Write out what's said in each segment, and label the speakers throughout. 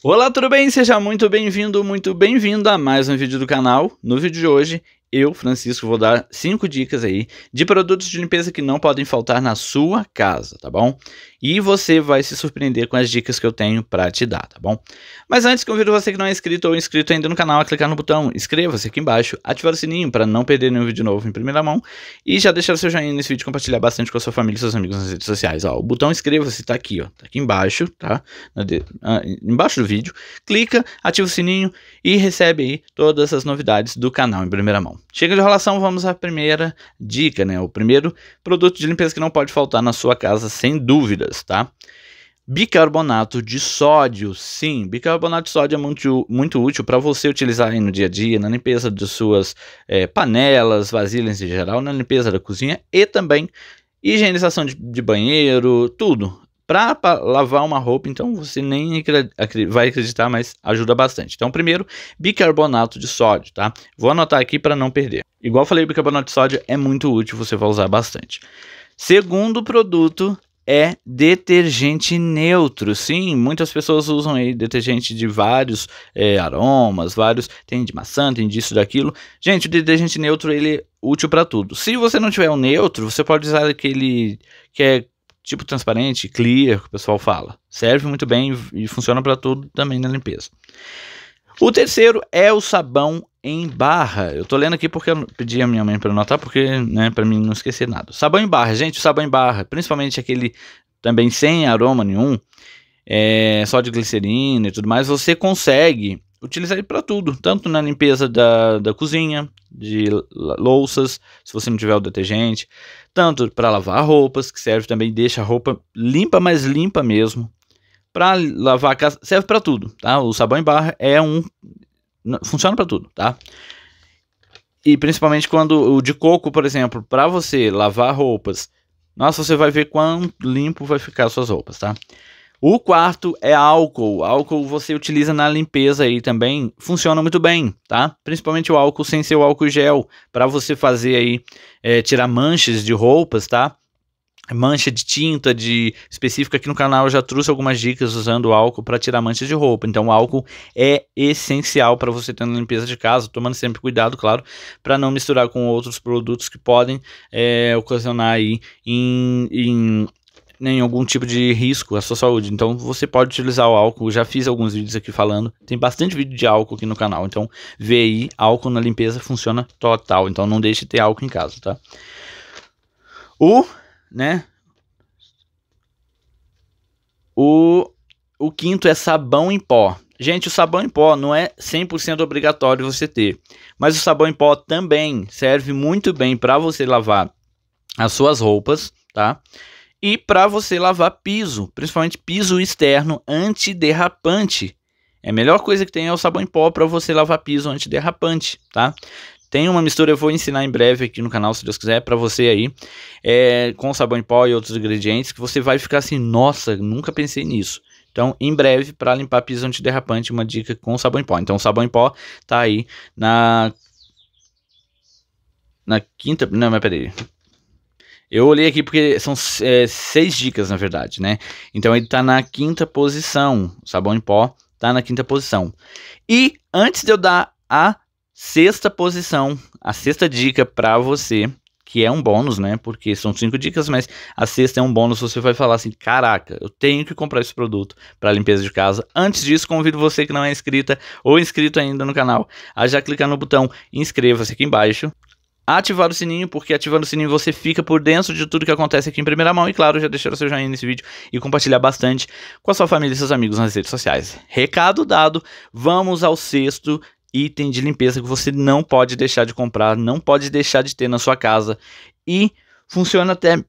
Speaker 1: Olá, tudo bem? Seja muito bem-vindo, muito bem-vinda a mais um vídeo do canal. No vídeo de hoje eu, Francisco, vou dar cinco dicas aí de produtos de limpeza que não podem faltar na sua casa, tá bom? E você vai se surpreender com as dicas que eu tenho para te dar, tá bom? Mas antes, convido você que não é inscrito ou inscrito ainda no canal a clicar no botão inscreva-se aqui embaixo, ativar o sininho para não perder nenhum vídeo novo em primeira mão e já deixar o seu joinha nesse vídeo, compartilhar bastante com a sua família e seus amigos nas redes sociais. Ó, o botão inscreva-se tá aqui, ó, tá aqui embaixo, tá? De... Ah, embaixo do vídeo. Clica, ativa o sininho e recebe aí todas as novidades do canal em primeira mão. Chega de enrolação, vamos à primeira dica, né? O primeiro produto de limpeza que não pode faltar na sua casa, sem dúvidas, tá? Bicarbonato de sódio, sim, bicarbonato de sódio é muito, muito útil para você utilizar aí no dia a dia, na limpeza de suas é, panelas, vasilhas em geral, na limpeza da cozinha e também higienização de, de banheiro, tudo para lavar uma roupa, então você nem vai acreditar, mas ajuda bastante. Então, primeiro, bicarbonato de sódio, tá? Vou anotar aqui para não perder. Igual falei, bicarbonato de sódio é muito útil, você vai usar bastante. Segundo produto é detergente neutro. Sim, muitas pessoas usam aí detergente de vários é, aromas, vários, tem de maçã, tem disso, daquilo. Gente, o detergente neutro ele é útil para tudo. Se você não tiver um neutro, você pode usar aquele que é tipo transparente, clear, que o pessoal fala. Serve muito bem e funciona para tudo também na limpeza. O terceiro é o sabão em barra. Eu tô lendo aqui porque eu pedi a minha mãe para anotar, porque, né, para mim não esquecer nada. Sabão em barra, gente, o sabão em barra, principalmente aquele também sem aroma nenhum, é, só de glicerina e tudo mais, você consegue utilizar ele para tudo, tanto na limpeza da, da cozinha, de louças, se você não tiver o detergente, tanto para lavar roupas, que serve também, deixa a roupa limpa, mas limpa mesmo. Para lavar a casa, serve para tudo, tá? O sabão em barra é um. funciona para tudo, tá? E principalmente quando o de coco, por exemplo, para você lavar roupas, nossa, você vai ver quão limpo vai ficar suas roupas, tá? O quarto é álcool. Álcool você utiliza na limpeza aí também, funciona muito bem, tá? Principalmente o álcool sem ser o álcool gel, para você fazer aí, é, tirar manchas de roupas, tá? Mancha de tinta, de específica aqui no canal eu já trouxe algumas dicas usando álcool para tirar manchas de roupa. Então o álcool é essencial para você ter na limpeza de casa, tomando sempre cuidado, claro, para não misturar com outros produtos que podem é, ocasionar aí em, em nenhum né, algum tipo de risco à sua saúde. Então você pode utilizar o álcool. Já fiz alguns vídeos aqui falando. Tem bastante vídeo de álcool aqui no canal. Então vê aí, álcool na limpeza funciona total. Então não deixe de ter álcool em casa, tá? O, né? O, o quinto é sabão em pó. Gente, o sabão em pó não é 100% obrigatório você ter, mas o sabão em pó também serve muito bem para você lavar as suas roupas, tá? e para você lavar piso, principalmente piso externo antiderrapante. É a melhor coisa que tem é o sabão em pó para você lavar piso antiderrapante, tá? Tem uma mistura, eu vou ensinar em breve aqui no canal, se Deus quiser, para você aí, é, com sabão em pó e outros ingredientes, que você vai ficar assim, nossa, nunca pensei nisso. Então, em breve, para limpar piso antiderrapante, uma dica com sabão em pó. Então, o sabão em pó tá aí na. Na quinta. Não, mas peraí. Eu olhei aqui porque são é, seis dicas, na verdade, né? Então ele tá na quinta posição. O sabão em pó tá na quinta posição. E antes de eu dar a sexta posição, a sexta dica para você, que é um bônus, né? Porque são cinco dicas, mas a sexta é um bônus. Você vai falar assim: caraca, eu tenho que comprar esse produto para limpeza de casa. Antes disso, convido você que não é inscrita ou inscrito ainda no canal a já clicar no botão inscreva-se aqui embaixo ativar o sininho, porque ativando o sininho você fica por dentro de tudo que acontece aqui em primeira mão. E claro, já deixar o seu joinha nesse vídeo e compartilhar bastante com a sua família e seus amigos nas redes sociais. Recado dado, vamos ao sexto item de limpeza que você não pode deixar de comprar, não pode deixar de ter na sua casa. E funciona até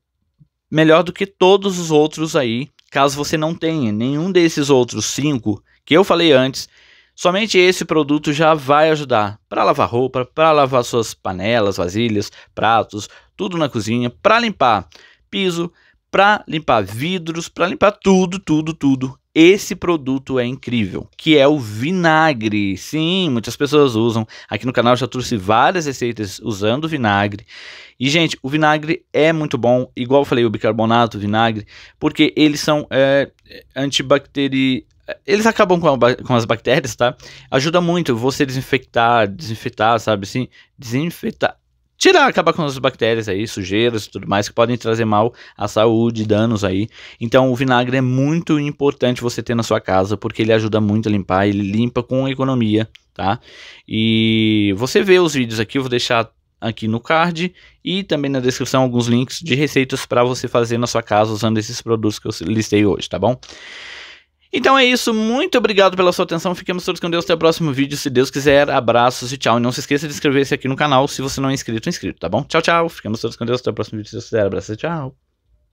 Speaker 1: melhor do que todos os outros aí, caso você não tenha nenhum desses outros cinco que eu falei antes Somente esse produto já vai ajudar para lavar roupa, para lavar suas panelas, vasilhas, pratos, tudo na cozinha, para limpar piso, para limpar vidros, para limpar tudo, tudo, tudo. Esse produto é incrível, que é o vinagre. Sim, muitas pessoas usam. Aqui no canal já trouxe várias receitas usando vinagre. E, gente, o vinagre é muito bom, igual eu falei, o bicarbonato, o vinagre, porque eles são é, antibacteri eles acabam com, a, com, as bactérias, tá? Ajuda muito você desinfectar, desinfetar, sabe assim? Desinfetar. Tirar, acabar com as bactérias aí, sujeiras e tudo mais, que podem trazer mal à saúde, danos aí. Então, o vinagre é muito importante você ter na sua casa, porque ele ajuda muito a limpar, ele limpa com economia, tá? E você vê os vídeos aqui, eu vou deixar aqui no card e também na descrição alguns links de receitas para você fazer na sua casa usando esses produtos que eu listei hoje, tá bom? Então é isso, muito obrigado pela sua atenção, fiquemos todos com Deus, até o próximo vídeo, se Deus quiser, abraços e tchau. E não se esqueça de inscrever-se aqui no canal, se você não é inscrito, é inscrito, tá bom? Tchau, tchau, fiquemos todos com Deus, até o próximo vídeo, se Deus quiser, abraços e tchau.